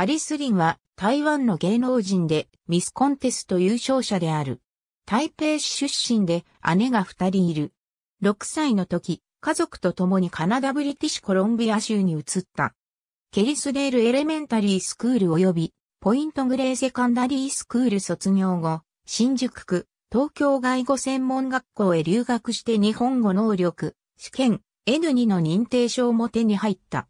アリス・リンは台湾の芸能人でミスコンテスト優勝者である。台北市出身で姉が二人いる。6歳の時、家族と共にカナダブリティッシュコロンビア州に移った。ケリスデールエレメンタリースクール及びポイントグレーセカンダリースクール卒業後、新宿区、東京外語専門学校へ留学して日本語能力、試験、N2 の認定証も手に入った。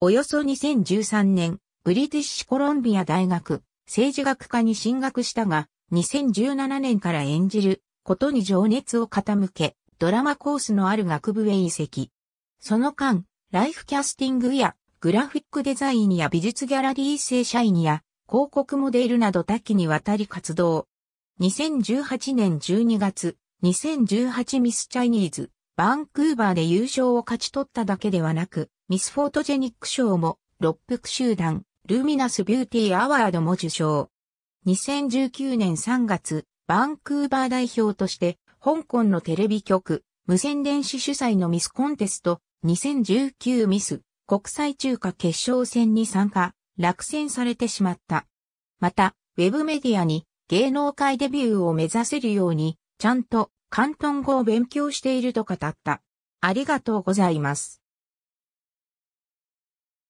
およそ2013年、ブリティッシュコロンビア大学政治学科に進学したが、2017年から演じることに情熱を傾け、ドラマコースのある学部へ移籍。その間、ライフキャスティングやグラフィックデザインや美術ギャラリー正社員や広告モデルなど多岐にわたり活動。2018年12月、2018ミスチャイニーズ、バンクーバーで優勝を勝ち取っただけではなく、ミスフォートジェニック賞も、六福集団、ルミナスビューティーアワードも受賞。2019年3月、バンクーバー代表として、香港のテレビ局、無線電子主催のミスコンテスト、2019ミス、国際中華決勝戦に参加、落選されてしまった。また、ウェブメディアに芸能界デビューを目指せるように、ちゃんと広東語を勉強していると語った。ありがとうございます。